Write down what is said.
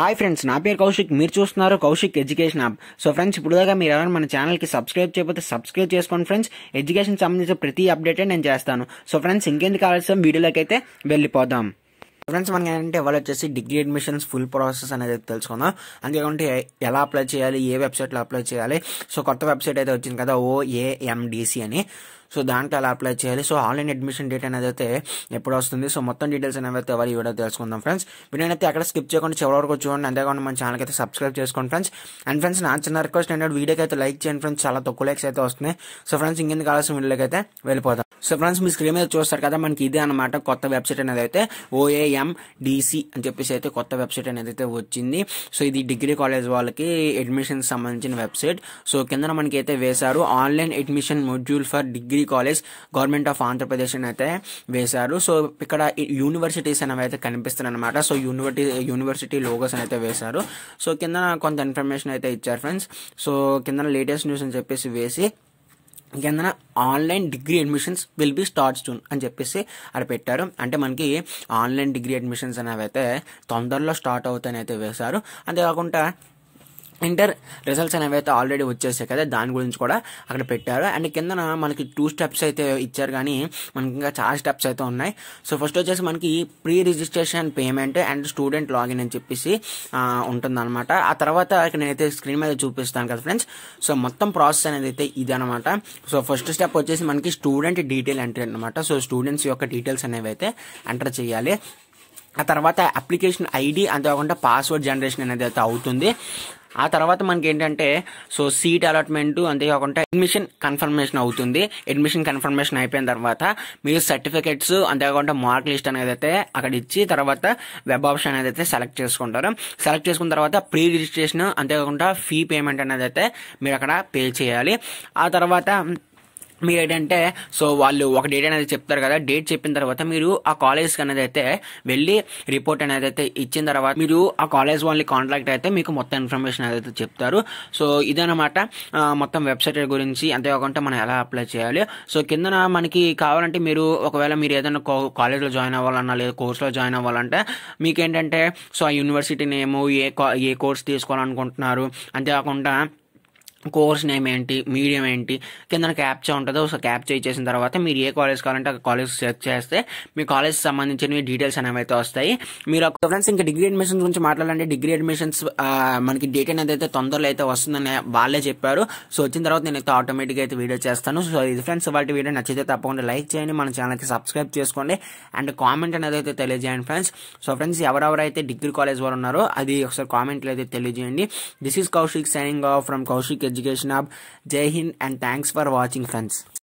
hi friends నా పేరు కౌశిక్ మీరు చూస్తున్నారు Kaushik education app so friends దాకా మీరు ఎవరైనా మన ఛానల్కి సబ్స్క్రైబ్ చేయకపోతే సబ్స్క్రైబ్ చేసుకోండి ఫ్రెండ్స్ ఎడ్యుకేషన్ సంబంధించిన ప్రతి అప్డేటే నేను చేస్తాను సో ఫ్రెండ్స్ ఇంకెందుకు కావాల్సిన వీడియోలోకి అయితే వెళ్ళిపోదాం ఫ్రెండ్స్ మనకి ఏంటంటే ఇవాళ వచ్చేసి డిగ్రీ అడ్మిషన్స్ ఫుల్ ప్రాసెస్ అనేది తెలుసుకుందాం అంతేకాకుండా ఎలా అప్లై చేయాలి ఏ వెబ్సైట్లో అప్లై చేయాలి సో కొత్త వెబ్సైట్ అయితే వచ్చింది కదా ఓఏఎండిసి అని సో దాంట్లో ఎలా అప్లై చేయాలి సో ఆన్లైన్ అడ్మిషన్ డేట్ అనేది అయితే ఎప్పుడు వస్తుంది సో మొత్తం డీటెయిల్స్ అనేవి అయితే ఎవరు ఇవ్వడం తెలుసుకుందాం ఫ్రెండ్స్ అయితే అక్కడ స్కిప్ చేయకుండా చివరి వరకు చూడండి అంతేకాకుండా మన ఛానల్కి అయితే సబ్స్క్రైబ్ చేసుకోండి ఫ్రెండ్స్ అండ్ ఫ్రెండ్స్ నా చిన్న రిక్వెస్ట్ ఏంటంటే వీడియోకి అయితే లైక్ చేయండి ఫ్రెండ్స్ చాలా తక్కువ లైక్స్ అయితే వస్తున్నాయి సో ఫ్రెండ్స్ ఇంకెందుకు కావాల్సిన వీడియోకి అయితే వెళ్ళిపోతాం సో ఫ్రెండ్స్ మీ స్క్రీన్ మీద చూస్తారు కదా మనకి ఇదే అనమాట కొత్త వెబ్సైట్ అనేది అయితే ఓఏఎం డిసి అని చెప్పేసి అయితే కొత్త వెబ్సైట్ అనేది అయితే వచ్చింది సో ఇది డిగ్రీ కాలేజ్ వాళ్ళకి అడ్మిషన్ సంబంధించిన వెబ్సైట్ సో కింద మనకి అయితే వేశారు online admission module for degree degree college government of Andhra Pradesh అని అయితే వేశారు సో ఇక్కడ యూనివర్సిటీస్ అనేవి అయితే కనిపిస్తున్నాయి అనమాట సో యూనివర్సిటీ యూనివర్సిటీ లోగోస్ అని అయితే వేశారు సో కింద కొంత ఇన్ఫర్మేషన్ అయితే ఇచ్చారు ఫ్రెండ్స్ సో కింద లేటెస్ట్ న్యూస్ అని చెప్పేసి వేసి కిందన online degree admissions will be start June అని చెప్పేసి అక్కడ పెట్టారు అంటే మనకి ఆన్లైన్ డిగ్రీ అడ్మిషన్స్ అనేవి అయితే తొందరలో స్టార్ట్ అవుతాయని అయితే వేశారు అంతేకాకుండా ఇంటర్ రిజల్ట్స్ అనేవి అయితే ఆల్రెడీ వచ్చేసాయి కదా దాని గురించి కూడా అక్కడ పెట్టారు అండ్ కిందన మనకి టూ స్టెప్స్ అయితే ఇచ్చారు కానీ మనకి ఇంకా చాలా స్టెప్స్ అయితే ఉన్నాయి సో ఫస్ట్ వచ్చేసి మనకి pre registration payment and student login అని చెప్పేసి ఉంటుందన్నమాట ఆ తర్వాత ఇక్కడ నేనైతే స్క్రీన్ మీద చూపిస్తాను కదా ఫ్రెండ్స్ సో మొత్తం ప్రాసెస్ అనేది అయితే ఇది అనమాట సో ఫస్ట్ స్టెప్ వచ్చేసి మనకి స్టూడెంట్ డీటెయిల్ ఎంటర్ అనమాట సో స్టూడెంట్స్ యొక్క డీటెయిల్స్ అనేవి అయితే ఎంటర్ చేయాలి ఆ తర్వాత అప్లికేషన్ ఐడి అంతేకాకుండా పాస్వర్డ్ జనరేషన్ అనేది అయితే అవుతుంది ఆ తర్వాత మనకి ఏంటంటే సో సీట్ అలాట్మెంట్ అంతేకాకుండా అడ్మిషన్ కన్ఫర్మేషన్ అవుతుంది అడ్మిషన్ కన్ఫర్మేషన్ అయిపోయిన తర్వాత మీరు సర్టిఫికెట్స్ అంతేకాకుండా మార్క్ లిస్ట్ అనేది అయితే అక్కడ ఇచ్చి తర్వాత వెబ్ ఆప్షన్ అనేది అయితే సెలెక్ట్ చేసుకుంటారు సెలెక్ట్ చేసుకున్న తర్వాత ప్రీ రిజిస్ట్రేషన్ అంతేకాకుండా ఫీ పేమెంట్ అనేది అయితే మీరు అక్కడ పే చేయాలి ఆ తర్వాత మీరు ఏంటంటే సో వాళ్ళు ఒక డేట్ అనేది చెప్తారు కదా డేట్ చెప్పిన తర్వాత మీరు ఆ కాలేజ్ అనేది అయితే వెళ్ళి రిపోర్ట్ అనేది అయితే ఇచ్చిన తర్వాత మీరు ఆ కాలేజ్ వాళ్ళని కాంటాక్ట్ అయితే మీకు మొత్తం ఇన్ఫర్మేషన్ అయితే చెప్తారు సో ఇదనమాట మొత్తం వెబ్సైట్ గురించి అంతేకాకుండా మనం ఎలా అప్లై చేయాలి సో కిందన మనకి కావాలంటే మీరు ఒకవేళ మీరు ఏదైనా కాలేజ్లో జాయిన్ అవ్వాలన్నా లేదా కోర్సులో జాయిన్ అవ్వాలంటే మీకు ఏంటంటే సో ఆ యూనివర్సిటీ నేము ఏ ఏ కోర్స్ తీసుకోవాలనుకుంటున్నారు అంతేకాకుండా కోర్స్ నేమ్ ఏంటి మీడియం ఏంటి కింద క్యాప్చా ఉంటుందో ఒకసారి క్యాప్చా ఇచ్చేసిన తర్వాత మీరు ఏ కాలేజ్ కావాలంటే ఆ కాలేజ్ సెర్చ్ చేస్తే మీ కాలేజ్ సంబంధించిన డీటెయిల్స్ అనేవి అయితే వస్తాయి మీరు ఫ్రెండ్స్ ఇంకా డిగ్రీ అడ్మిషన్స్ గురించి మాట్లాడాలంటే డిగ్రీ అడ్మిషన్స్ మనకి డేట్ అనేది అయితే తొందరలో అయితే వస్తుందని వాళ్ళే చెప్పారు సో వచ్చిన తర్వాత నేను అయితే ఆటోమేటిక్గా అయితే వీడియో చేస్తాను సో ఇది ఫ్రెండ్స్ వాటి వీడియో నచ్చితే తప్పకుండా లైక్ చేయండి మన ఛానల్కి సబ్స్క్రైబ్ చేసుకోండి అండ్ కామెంట్ అనేది అయితే తెలియజేయండి ఫ్రెండ్స్ సో ఫ్రెండ్స్ ఎవరెవరైతే డిగ్రీ కాలేజ్ వాళ్ళు ఉన్నారో అది ఒకసారి కామెంట్లో అయితే తెలియజేయండి this is Kaushik signing off from Kaushik education hub jai hind and thanks for watching friends